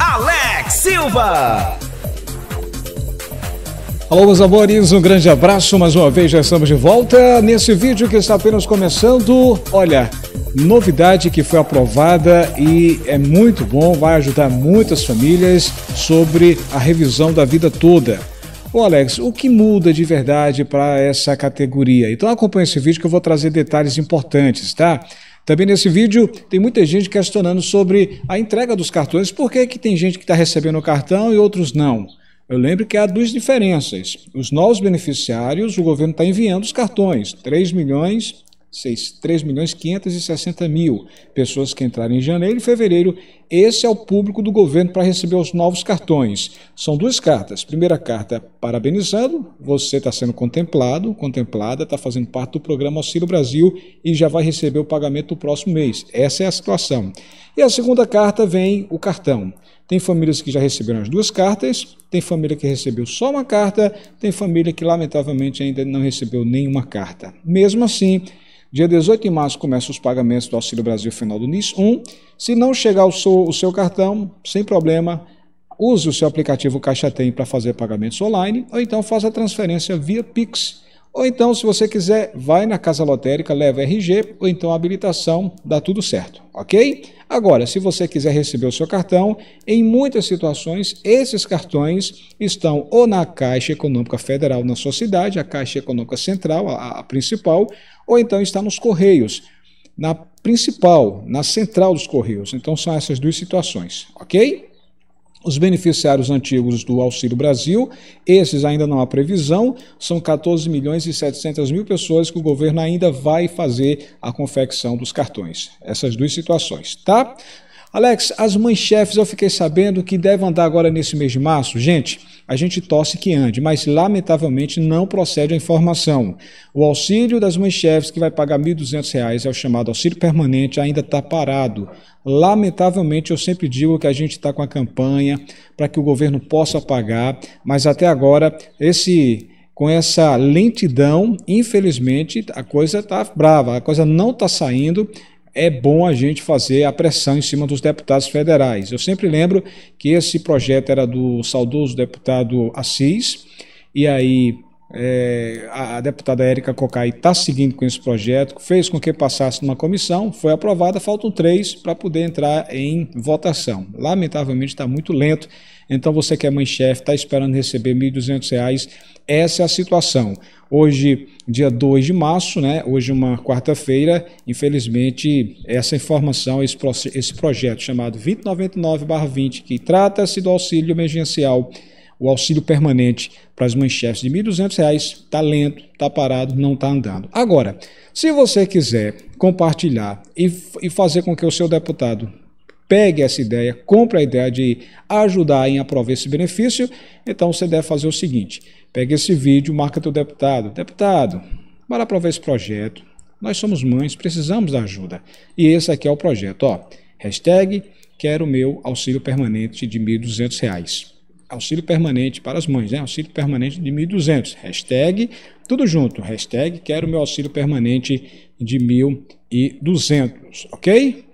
Alex Silva. Alô, meus amores, um grande abraço. Mais uma vez já estamos de volta nesse vídeo que está apenas começando. Olha, novidade que foi aprovada e é muito bom, vai ajudar muitas famílias sobre a revisão da vida toda. Ô Alex, o que muda de verdade para essa categoria? Então acompanha esse vídeo que eu vou trazer detalhes importantes, tá? Também nesse vídeo tem muita gente questionando sobre a entrega dos cartões. Por que, que tem gente que está recebendo o cartão e outros não? Eu lembro que há duas diferenças. Os novos beneficiários, o governo está enviando os cartões, 3 milhões 6, 3 milhões 560 mil pessoas que entraram em janeiro e fevereiro. Esse é o público do governo para receber os novos cartões. São duas cartas. Primeira carta, parabenizando, você está sendo contemplado, contemplada, está fazendo parte do programa Auxílio Brasil e já vai receber o pagamento do próximo mês. Essa é a situação. E a segunda carta vem o cartão. Tem famílias que já receberam as duas cartas, tem família que recebeu só uma carta, tem família que lamentavelmente ainda não recebeu nenhuma carta. Mesmo assim, Dia 18 de março começam os pagamentos do Auxílio Brasil Final do NIS 1. Se não chegar o seu, o seu cartão, sem problema, use o seu aplicativo Caixa Tem para fazer pagamentos online ou então faça a transferência via Pix ou então, se você quiser, vai na casa lotérica, leva RG ou então habilitação, dá tudo certo, ok? Agora, se você quiser receber o seu cartão, em muitas situações, esses cartões estão ou na Caixa Econômica Federal na sua cidade, a Caixa Econômica Central, a, a principal, ou então está nos Correios, na principal, na central dos Correios. Então, são essas duas situações, ok? Os beneficiários antigos do Auxílio Brasil, esses ainda não há previsão, são 14 milhões e 700 mil pessoas que o governo ainda vai fazer a confecção dos cartões. Essas duas situações, tá? Alex, as mães chefes eu fiquei sabendo que devem andar agora nesse mês de março. Gente, a gente torce que ande, mas lamentavelmente não procede a informação. O auxílio das mães chefes, que vai pagar R$ 1.200, é o chamado auxílio permanente, ainda está parado. Lamentavelmente, eu sempre digo que a gente está com a campanha para que o governo possa pagar, mas até agora esse com essa lentidão, infelizmente, a coisa está brava, a coisa não está saindo é bom a gente fazer a pressão em cima dos deputados federais. Eu sempre lembro que esse projeto era do saudoso deputado Assis, e aí é, a, a, deputada Érica Cocai está seguindo com esse projeto, fez com que passasse numa comissão, foi aprovada, faltam três para poder entrar em votação. Lamentavelmente está muito lento então você que é mãe-chefe, está esperando receber R$ 1.200, essa é a situação. Hoje, dia 2 de março, né? hoje uma quarta-feira, infelizmente essa informação, esse, esse projeto chamado 2099-20, que trata-se do auxílio emergencial, o auxílio permanente para as mães-chefes de R$ 1.200, está lento, está parado, não está andando. Agora, se você quiser compartilhar e, e fazer com que o seu deputado pegue essa ideia, compre a ideia de ajudar em aprovar esse benefício, então você deve fazer o seguinte: pegue esse vídeo, marca teu deputado. Deputado, bora aprovar esse projeto. Nós somos mães, precisamos da ajuda. E esse aqui é o projeto. Ó, hashtag quero meu auxílio permanente de R$ 1.200. Auxílio permanente para as mães, né? Auxílio permanente de 1.200. Hashtag, tudo junto. Hashtag, quero meu auxílio permanente de 1.200, ok?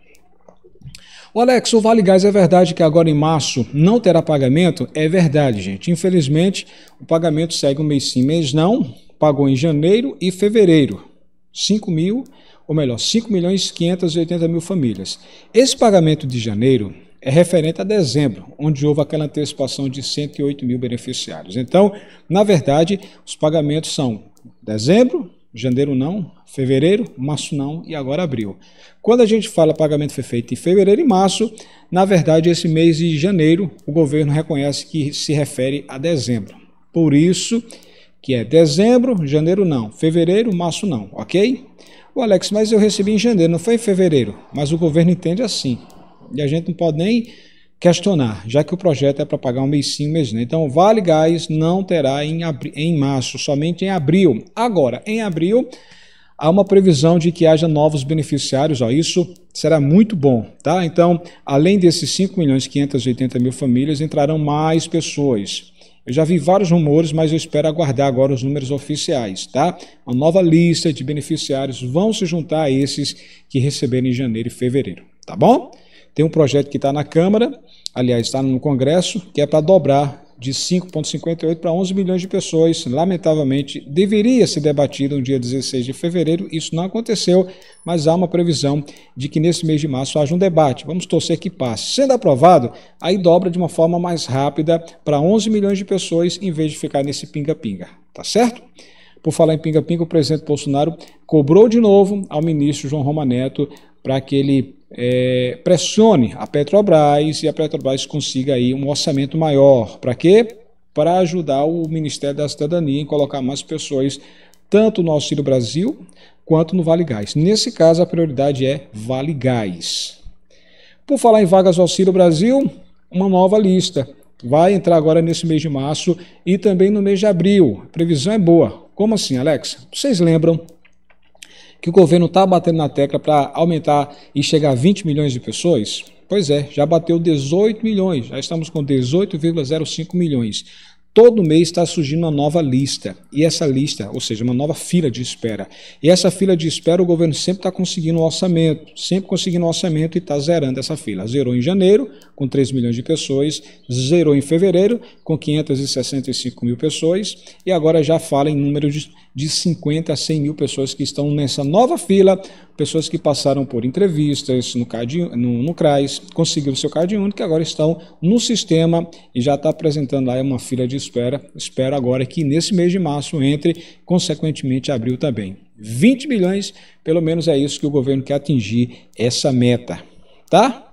O Alex, o Vale Gás é verdade que agora em março não terá pagamento? É verdade, gente. Infelizmente, o pagamento segue um mês sim, mês não. Pagou em janeiro e fevereiro. 5 mil, ou melhor, 5 milhões 580 mil famílias. Esse pagamento de janeiro é referente a dezembro, onde houve aquela antecipação de 108 mil beneficiários. Então, na verdade, os pagamentos são dezembro, Janeiro não, fevereiro, março não e agora abril. Quando a gente fala pagamento foi feito em fevereiro e março, na verdade esse mês de janeiro o governo reconhece que se refere a dezembro. Por isso que é dezembro, janeiro não, fevereiro, março não, ok? O Alex, mas eu recebi em janeiro, não foi em fevereiro, mas o governo entende assim. E a gente não pode nem questionar, já que o projeto é para pagar um mês sim, um mês não. Né? Então, Vale Gás não terá em, em março, somente em abril. Agora, em abril, há uma previsão de que haja novos beneficiários. Ó, isso será muito bom. Tá? Então, além desses 5 milhões e 580 mil famílias, entrarão mais pessoas. Eu já vi vários rumores, mas eu espero aguardar agora os números oficiais, tá? Uma nova lista de beneficiários vão se juntar a esses que receberam em janeiro e fevereiro, tá bom? Tem um projeto que está na Câmara, aliás, está no Congresso, que é para dobrar de 5,58 para 11 milhões de pessoas. Lamentavelmente, deveria ser debatido no dia 16 de fevereiro, isso não aconteceu, mas há uma previsão de que nesse mês de março haja um debate. Vamos torcer que passe. Sendo aprovado, aí dobra de uma forma mais rápida para 11 milhões de pessoas, em vez de ficar nesse pinga-pinga. Tá certo? Por falar em pinga-pinga, o presidente Bolsonaro cobrou de novo ao ministro João Roma Neto para que ele é, pressione a Petrobras e a Petrobras consiga aí um orçamento maior. Para quê? Para ajudar o Ministério da Cidadania em colocar mais pessoas, tanto no Auxílio Brasil quanto no Vale Gás. Nesse caso, a prioridade é Vale Gás. Por falar em vagas do Auxílio Brasil, uma nova lista. Vai entrar agora nesse mês de março e também no mês de abril. A previsão é boa. Como assim, Alex? Vocês lembram que o governo está batendo na tecla para aumentar e chegar a 20 milhões de pessoas? Pois é, já bateu 18 milhões, já estamos com 18,05 milhões. Todo mês está surgindo uma nova lista, e essa lista, ou seja, uma nova fila de espera. E essa fila de espera, o governo sempre está conseguindo um orçamento, sempre conseguindo um orçamento e está zerando essa fila. Zerou em janeiro, com 3 milhões de pessoas, zerou em fevereiro com 565 mil pessoas e agora já fala em número de, de 50 a 100 mil pessoas que estão nessa nova fila, pessoas que passaram por entrevistas no, CAD, no, no CRAS, conseguiram seu CAD único que agora estão no sistema e já está apresentando lá é uma fila de espera. Espero agora que nesse mês de março entre, consequentemente abril também. 20 milhões, pelo menos é isso que o governo quer atingir essa meta, tá?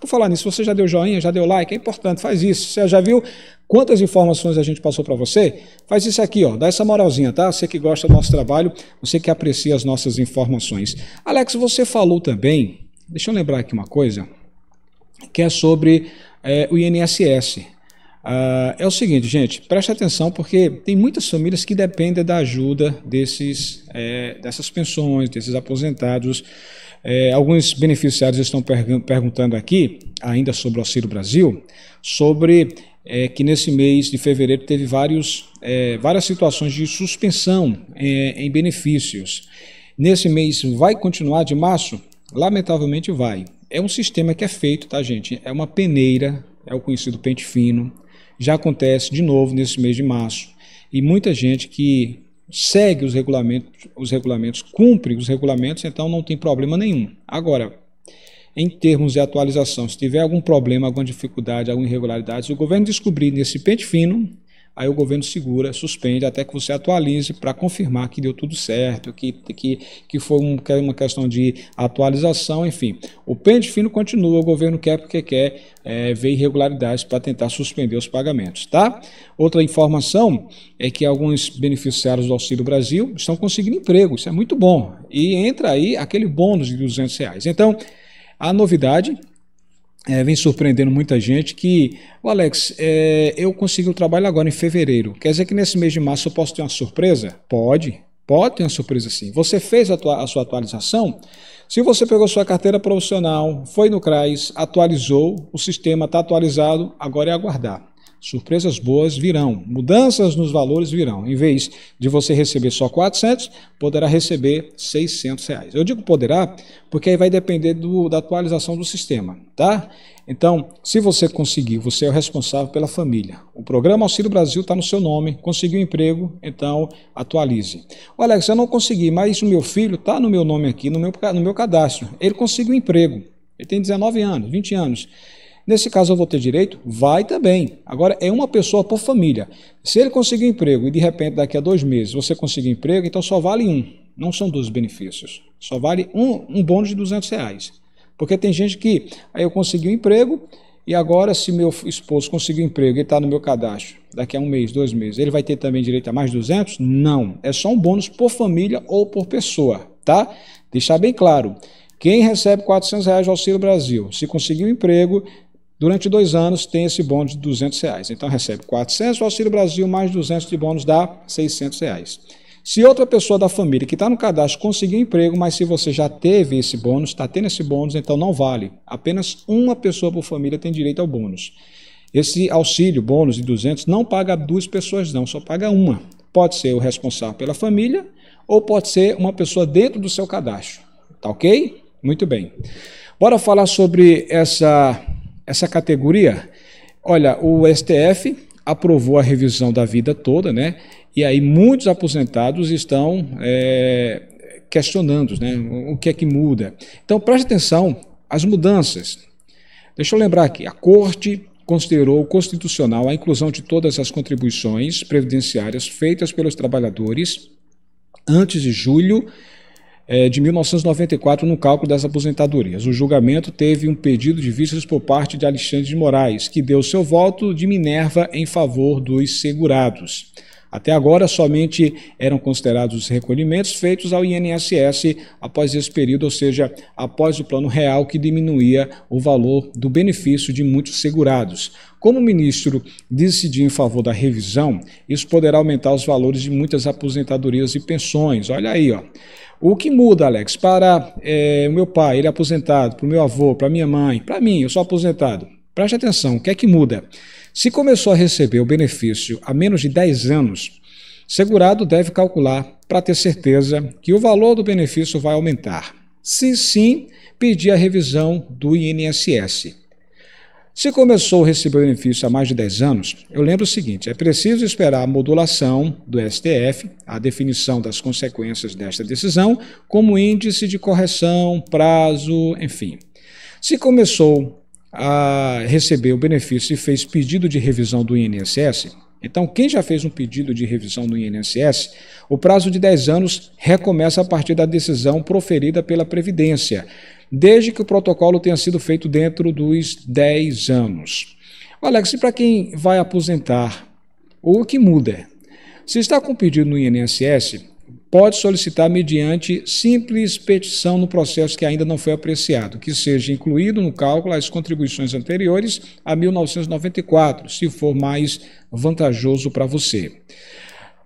Por falar nisso, você já deu joinha, já deu like, é importante, faz isso. Você já viu quantas informações a gente passou para você? Faz isso aqui, ó, dá essa moralzinha, tá? Você que gosta do nosso trabalho, você que aprecia as nossas informações. Alex, você falou também, deixa eu lembrar aqui uma coisa, que é sobre é, o INSS. Uh, ah, é o seguinte, gente, preste atenção porque tem muitas famílias que dependem da ajuda desses, é, dessas pensões, desses aposentados. É, alguns beneficiários estão perguntando aqui, ainda sobre o Auxílio Brasil, sobre é, que nesse mês de fevereiro teve vários, é, várias situações de suspensão é, em benefícios. Nesse mês vai continuar de março? Lamentavelmente vai. É um sistema que é feito, tá, gente? É uma peneira, é o conhecido pente fino. Já acontece de novo nesse mês de março. E muita gente que segue os regulamentos, os regulamentos, cumpre os regulamentos, então não tem problema nenhum. Agora, em termos de atualização, se tiver algum problema, alguma dificuldade, alguma irregularidade, se o governo descobrir nesse pente fino, aí o governo segura, suspende até que você atualize para confirmar que deu tudo certo, que, que, que foi um, é uma questão de atualização, enfim. O pente fino continua, o governo quer porque quer é, ver irregularidades para tentar suspender os pagamentos, tá? Outra informação é que alguns beneficiários do Auxílio Brasil estão conseguindo emprego, isso é muito bom. E entra aí aquele bônus de 200 reais. Então, a novidade é, vem surpreendendo muita gente que, o Alex, é, eu consegui o trabalho agora em fevereiro. Quer dizer que nesse mês de março eu posso ter uma surpresa? Pode, pode ter uma surpresa sim. Você fez a, tua, a sua atualização? Se você pegou sua carteira profissional, foi no CRAS, atualizou, o sistema está atualizado, agora é aguardar. Surpresas boas virão, mudanças nos valores virão. Em vez de você receber só 400, poderá receber 600 reais. Eu digo poderá porque aí vai depender do, da atualização do sistema, tá? Então, se você conseguir, você é o responsável pela família. O programa Auxílio Brasil está no seu nome, conseguiu emprego, então atualize. O Alex, eu não consegui, mas o meu filho está no meu nome aqui, no meu, no meu cadastro. Ele conseguiu emprego, ele tem 19 anos, 20 anos. Nesse caso, eu vou ter direito? Vai também. Agora, é uma pessoa por família. Se ele conseguir emprego e de repente daqui a dois meses você conseguir emprego, então só vale um. Não são dois benefícios. Só vale um, um bônus de 200 reais. Porque tem gente que, aí ah, eu consegui um emprego e agora, se meu esposo conseguir um emprego, e está no meu cadastro, daqui a um mês, dois meses, ele vai ter também direito a mais 200? Não, é só um bônus por família ou por pessoa, tá? Deixar bem claro, quem recebe 400 reais do Auxílio Brasil, se conseguir um emprego, Durante dois anos tem esse bônus de 200 reais. Então recebe 400 o Auxílio Brasil, mais 200 de bônus dá 600 reais. Se outra pessoa da família que está no cadastro conseguiu emprego, mas se você já teve esse bônus, está tendo esse bônus, então não vale. Apenas uma pessoa por família tem direito ao bônus. Esse auxílio, bônus de 200, não paga duas pessoas não, só paga uma. Pode ser o responsável pela família ou pode ser uma pessoa dentro do seu cadastro. Tá ok? Muito bem. Bora falar sobre essa essa categoria, olha, o STF aprovou a revisão da vida toda, né? E aí muitos aposentados estão é, questionando, né? O que é que muda? Então preste atenção às mudanças. Deixa eu lembrar aqui, a Corte considerou constitucional a inclusão de todas as contribuições previdenciárias feitas pelos trabalhadores antes de julho é, de 1994 no cálculo das aposentadorias. O julgamento teve um pedido de vistas por parte de Alexandre de Moraes, que deu seu voto de Minerva em favor dos segurados. Até agora, somente eram considerados os recolhimentos feitos ao INSS após esse período, ou seja, após o Plano Real, que diminuía o valor do benefício de muitos segurados. Como o ministro decidiu em favor da revisão, isso poderá aumentar os valores de muitas aposentadorias e pensões. Olha aí, ó. O que muda, Alex, para é, o meu pai, ele é aposentado, para o meu avô, para minha mãe, para mim, eu sou aposentado. Preste atenção, o que é que muda? Se começou a receber o benefício há menos de 10 anos, segurado deve calcular para ter certeza que o valor do benefício vai aumentar. Se sim, pedir a revisão do INSS. Se começou a receber o benefício há mais de 10 anos, eu lembro o seguinte: é preciso esperar a modulação do STF, a definição das consequências desta decisão, como índice de correção, prazo, enfim. Se começou a receber o benefício e fez pedido de revisão do INSS, então quem já fez um pedido de revisão do INSS, o prazo de 10 anos recomeça a partir da decisão proferida pela Previdência, desde que o protocolo tenha sido feito dentro dos 10 anos. Alex, e para quem vai aposentar, o que muda? Se está com pedido no INSS, pode solicitar mediante simples petição no processo que ainda não foi apreciado, que seja incluído no cálculo as contribuições anteriores a 1994, se for mais vantajoso para você.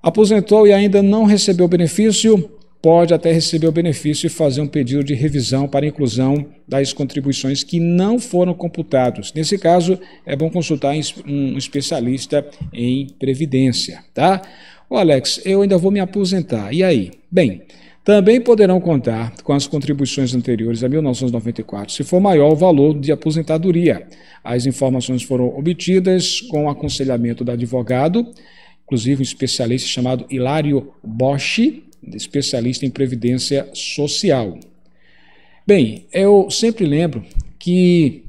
Aposentou e ainda não recebeu benefício? Pode até receber o benefício e fazer um pedido de revisão para inclusão das contribuições que não foram computadas. Nesse caso, é bom consultar um especialista em previdência, tá? Ô Alex, eu ainda vou me aposentar. E aí? Bem, também poderão contar com as contribuições anteriores a 1994, se for maior o valor de aposentadoria. As informações foram obtidas com o aconselhamento do advogado, inclusive um especialista chamado Hilário Bosch, especialista em previdência social. Bem, eu sempre lembro que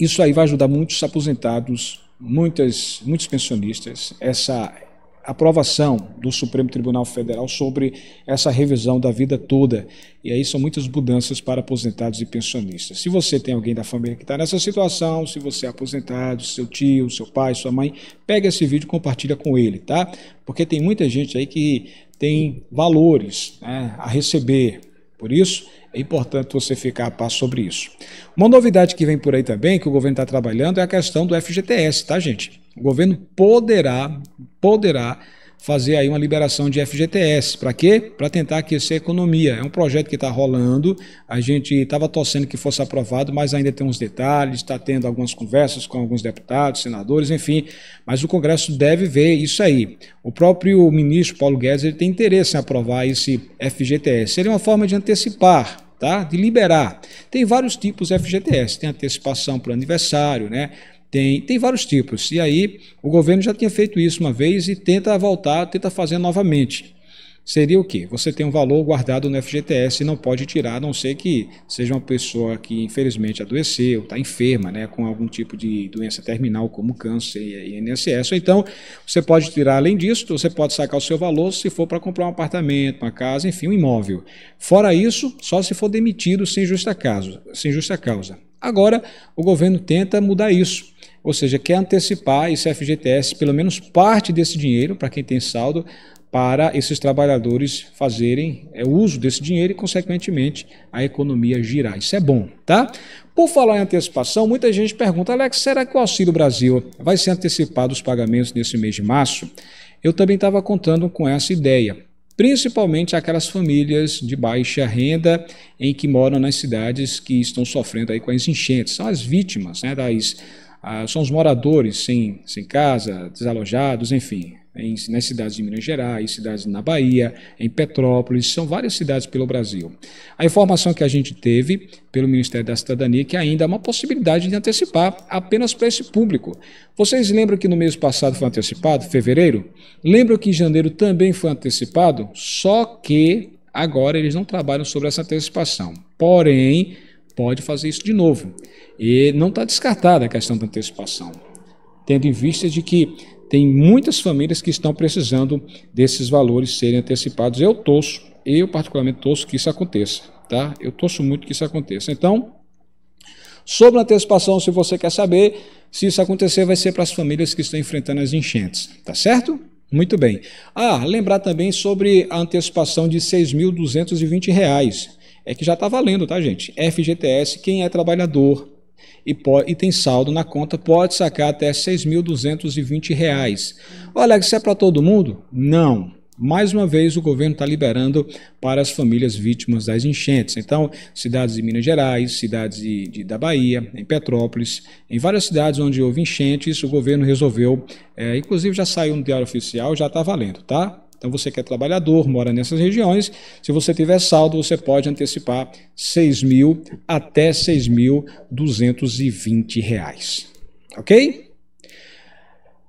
isso aí vai ajudar muitos aposentados, muitas, muitos pensionistas, essa aprovação do Supremo Tribunal Federal sobre essa revisão da vida toda. E aí são muitas mudanças para aposentados e pensionistas. Se você tem alguém da família que está nessa situação, se você é aposentado, seu tio, seu pai, sua mãe, pega esse vídeo e compartilha com ele, tá? Porque tem muita gente aí que tem valores né, a receber. Por isso, é importante você ficar a par sobre isso. Uma novidade que vem por aí também, que o governo está trabalhando, é a questão do FGTS, tá, gente? O governo poderá, poderá fazer aí uma liberação de FGTS. Para quê? Para tentar aquecer a economia. É um projeto que está rolando, a gente estava torcendo que fosse aprovado, mas ainda tem uns detalhes, está tendo algumas conversas com alguns deputados, senadores, enfim. Mas o Congresso deve ver isso aí. O próprio ministro Paulo Guedes ele tem interesse em aprovar esse FGTS. Seria uma forma de antecipar Tá? De liberar. Tem vários tipos de FGTS, tem antecipação para aniversário, né? tem, tem vários tipos. E aí o governo já tinha feito isso uma vez e tenta voltar, tenta fazer novamente. Seria o quê? Você tem um valor guardado no FGTS e não pode tirar, a não ser que seja uma pessoa que infelizmente adoeceu, está enferma, né, com algum tipo de doença terminal, como câncer e INSS. Ou então, você pode tirar além disso, você pode sacar o seu valor se for para comprar um apartamento, uma casa, enfim, um imóvel. Fora isso, só se for demitido sem justa causa. Sem justa causa. Agora, o governo tenta mudar isso, ou seja, quer antecipar esse FGTS, pelo menos parte desse dinheiro, para quem tem saldo, para esses trabalhadores fazerem é, uso desse dinheiro e, consequentemente, a economia girar. Isso é bom, tá? Por falar em antecipação, muita gente pergunta, Alex, será que o Auxílio Brasil vai ser antecipado os pagamentos nesse mês de março? Eu também estava contando com essa ideia principalmente aquelas famílias de baixa renda em que moram nas cidades que estão sofrendo aí com as enchentes. São as vítimas, né, das, ah, são os moradores sem, sem casa, desalojados, enfim, em, nas cidades de Minas Gerais, cidades na Bahia, em Petrópolis, são várias cidades pelo Brasil. A informação que a gente teve pelo Ministério da Cidadania é que ainda há uma possibilidade de antecipar apenas para esse público. Vocês lembram que no mês passado foi antecipado, fevereiro? Lembram que em janeiro também foi antecipado? Só que agora eles não trabalham sobre essa antecipação. Porém, pode fazer isso de novo. E não está descartada a questão da antecipação, tendo em vista de que tem muitas famílias que estão precisando desses valores serem antecipados. Eu torço, eu particularmente torço que isso aconteça, tá? Eu torço muito que isso aconteça. Então, sobre a antecipação, se você quer saber, se isso acontecer, vai ser para as famílias que estão enfrentando as enchentes, tá certo? Muito bem. Ah, lembrar também sobre a antecipação de R$ 6.220. É que já está valendo, tá, gente? FGTS, quem é trabalhador, e, e tem saldo na conta, pode sacar até R$ 6.220. Olha, isso é para todo mundo? Não. Mais uma vez, o governo está liberando para as famílias vítimas das enchentes. Então, cidades de Minas Gerais, cidades de, de, da Bahia, em Petrópolis, em várias cidades onde houve enchentes, o governo resolveu, é, inclusive já saiu no Diário Oficial, já está valendo, tá? Então você que é trabalhador, mora nessas regiões, se você tiver saldo, você pode antecipar 6 mil até 6.220 reais. Ok?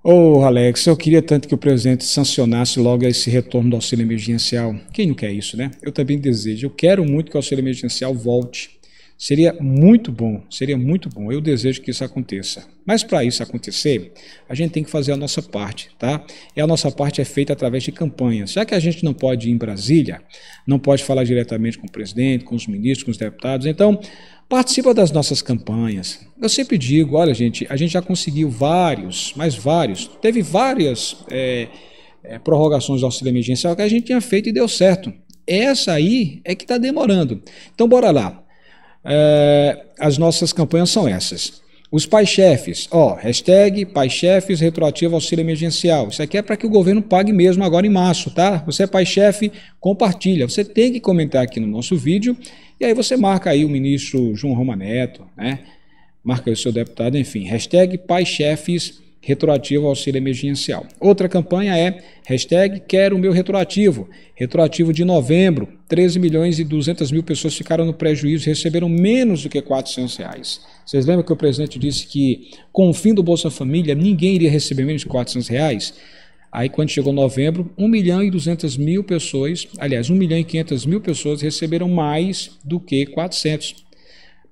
Ô oh, Alex, eu queria tanto que o presidente sancionasse logo esse retorno do auxílio emergencial. Quem não quer isso, né? Eu também desejo. Eu quero muito que o auxílio emergencial volte Seria muito bom, seria muito bom. Eu desejo que isso aconteça. Mas para isso acontecer, a gente tem que fazer a nossa parte, tá? E a nossa parte é feita através de campanhas. Já que a gente não pode ir em Brasília, não pode falar diretamente com o presidente, com os ministros, com os deputados, então participa das nossas campanhas. Eu sempre digo, olha gente, a gente já conseguiu vários, mais vários, teve várias é, é, prorrogações do auxílio emergencial que a gente tinha feito e deu certo. Essa aí é que está demorando. Então bora lá é, as nossas campanhas são essas. Os pais-chefes, ó, hashtag pais-chefes retroativo auxílio emergencial. Isso aqui é para que o governo pague mesmo agora em março, tá? Você é pai-chefe, compartilha. Você tem que comentar aqui no nosso vídeo e aí você marca aí o ministro João Roma Neto, né? Marca aí o seu deputado, enfim. Hashtag pais-chefes retroativo ao auxílio emergencial. Outra campanha é hashtag quero o meu retroativo. Retroativo de novembro, 13 milhões e 200 mil pessoas ficaram no prejuízo e receberam menos do que 400 reais. Vocês lembram que o presidente disse que com o fim do Bolsa Família ninguém iria receber menos de 400 reais? Aí quando chegou novembro, 1 milhão e 200 mil pessoas, aliás, 1 milhão e 500 mil pessoas receberam mais do que 400.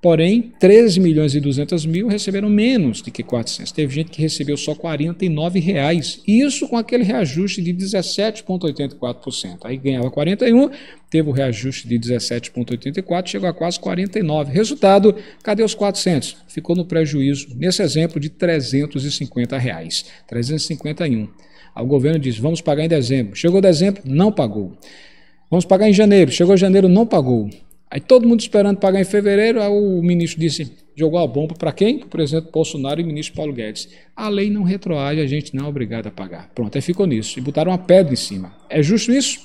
Porém, 13 milhões e 200 mil receberam menos do que 400. Teve gente que recebeu só 49 reais. Isso com aquele reajuste de 17,84%. Aí ganhava 41, teve o reajuste de 17,84, chegou a quase 49. Resultado, cadê os 400? Ficou no prejuízo, nesse exemplo, de 350 reais. 351. Aí o governo diz, vamos pagar em dezembro. Chegou dezembro, não pagou. Vamos pagar em janeiro. Chegou janeiro, não pagou. Aí todo mundo esperando pagar em fevereiro, aí o ministro disse, jogou a bomba para quem? Para o presidente Bolsonaro e o ministro Paulo Guedes. A lei não retroage, a gente não é obrigado a pagar. Pronto, aí ficou nisso. E botaram uma pedra em cima. É justo isso?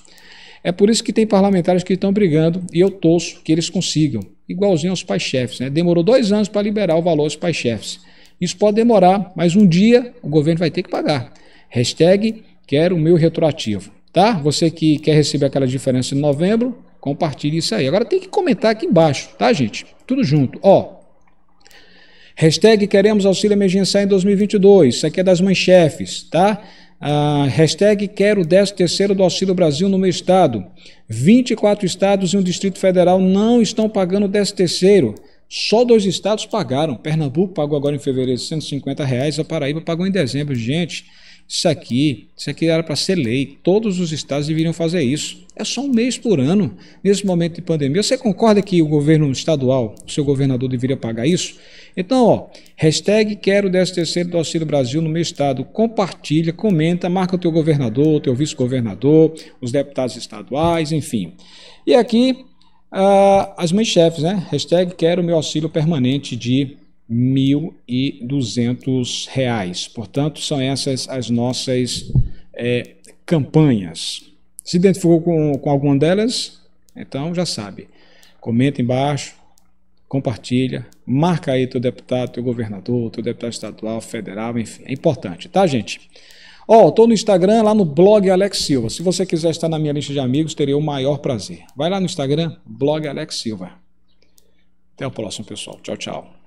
É por isso que tem parlamentares que estão brigando e eu torço que eles consigam. Igualzinho aos pais-chefes. Né? Demorou dois anos para liberar o valor aos pais-chefes. Isso pode demorar, mas um dia o governo vai ter que pagar. Hashtag quero o meu retroativo. Tá? Você que quer receber aquela diferença em novembro, Compartilhe isso aí. Agora tem que comentar aqui embaixo, tá, gente? Tudo junto. Ó. Hashtag queremos auxílio emergencial em 2022. Isso aqui é das mães chefes, tá? Ah, hashtag quero o 13 do Auxílio Brasil no meu estado. 24 estados e um Distrito Federal não estão pagando o 13 terceiro. Só dois estados pagaram. Pernambuco pagou agora em fevereiro 150 reais, a Paraíba pagou em dezembro. Gente, isso aqui, isso aqui era para ser lei. Todos os estados deveriam fazer isso. É só um mês por ano, nesse momento de pandemia. Você concorda que o governo estadual, o seu governador, deveria pagar isso? Então, ó, hashtag quero 13 do Auxílio Brasil no meu estado. Compartilha, comenta, marca o teu governador, o teu vice-governador, os deputados estaduais, enfim. E aqui, uh, as mães-chefes, né? Hashtag quero meu auxílio permanente de 1.200 reais. Portanto, são essas as nossas é, campanhas. Se identificou com, com alguma delas? Então já sabe. Comenta embaixo, compartilha, marca aí teu deputado, teu governador, teu deputado estadual, federal, enfim, é importante, tá, gente? Ó, oh, tô no Instagram, lá no blog Alex Silva. Se você quiser estar na minha lista de amigos, teria o maior prazer. Vai lá no Instagram, blog Alex Silva. Até o próximo, pessoal. Tchau, tchau.